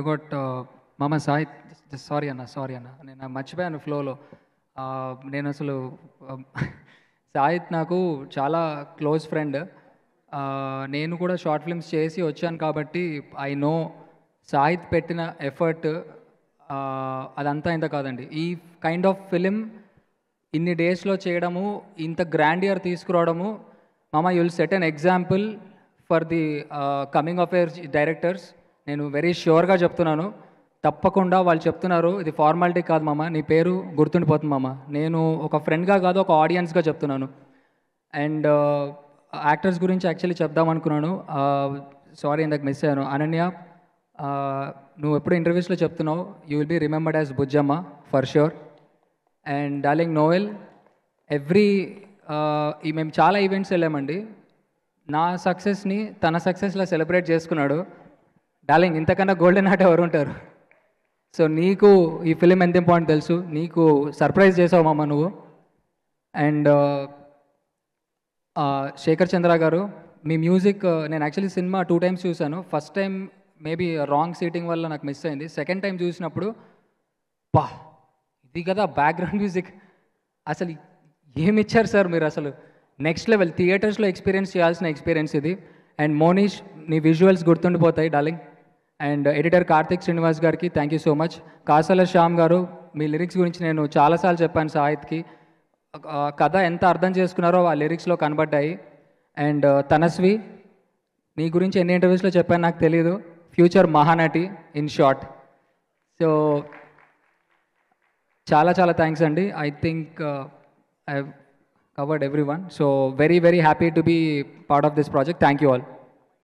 అగొట్ మామ సాయి సారీ అన్న సారీ అన్న నేను మర్చిపోయాను ఫ్లోలో నేను అసలు సాహిత్ నాకు చాలా క్లోజ్ ఫ్రెండ్ నేను కూడా షార్ట్ ఫిల్మ్స్ చేసి వచ్చాను కాబట్టి ఐ నో సాహిత్ పెట్టిన ఎఫర్ట్ అదంతా ఇంత కాదండి ఈ కైండ్ ఆఫ్ ఫిలిం ఇన్ని డేస్లో చేయడము ఇంత గ్రాండ్ ఇయర్ తీసుకురావడము మామ you'll set an example for the coming of air directors నేను వెరీ ష్యూర్గా చెప్తున్నాను తప్పకుండా వాళ్ళు చెప్తున్నారు ఇది ఫార్మాలిటీ కాదు మామ నీ పేరు గుర్తుండిపోతుంది మామ నేను ఒక ఫ్రెండ్గా కాదు ఒక ఆడియన్స్గా చెప్తున్నాను అండ్ యాక్టర్స్ uh, గురించి యాక్చువల్లీ చెప్దాం అనుకున్నాను సారీ uh, ఇందాక మిస్ అయ్యాను అనన్య uh, నువ్వు ఎప్పుడు ఇంటర్వ్యూస్లో చెప్తున్నావు you will be remembered as Bujjamma for sure and darling novel every మేము చాలా ఈవెంట్స్ వెళ్ళామండి నా సక్సెస్ని తన సక్సెస్లో సెలబ్రేట్ చేసుకున్నాడు డార్లింగ్ ఇంతకన్నా గోల్డెన్ హార్ట్ ఎవరు ఉంటారు సో నీకు ఈ ఫిలిం ఎంత ఇంపార్టెంట్ తెలుసు నీకు సర్ప్రైజ్ చేసావు మామ నువ్వు అండ్ uh, శేఖర్ చంద్ర గారు మీ మ్యూజిక్ uh, నేను యాక్చువల్లీ సినిమా టూ టైమ్స్ చూశాను first time maybe wrong seating వల్ల నాకు మిస్ అయింది సెకండ్ టైం చూసినప్పుడు పా ఇది కదా బ్యాక్గ్రౌండ్ మ్యూజిక్ అసలు ఏమి ఇచ్చారు సార్ మీరు అసలు నెక్స్ట్ లెవెల్ థియేటర్స్లో ఎక్స్పీరియన్స్ చేయాల్సిన ఎక్స్పీరియన్స్ ఇది అండ్ మోనీష్ నీ విజువల్స్ గుర్తుండిపోతాయి darling and editor Karthik Srinivas గారికి thank you so much Kasarla Shyam గారు మీ లిరిక్స్ గురించి నేను చాలాసార్లు చెప్పాను సాహిత్కి కథ ఎంత అర్థం చేసుకున్నారో ఆ లిరిక్స్లో కనబడ్డాయి అండ్ తనస్వి నీ గురించి ఎన్ని ఇంటర్వ్యూస్లో చెప్పాను నాకు తెలియదు future Mahanati in short so చాలా చాలా థ్యాంక్స్ అండి I think I covered every one so very very happy to be part of this project thank you all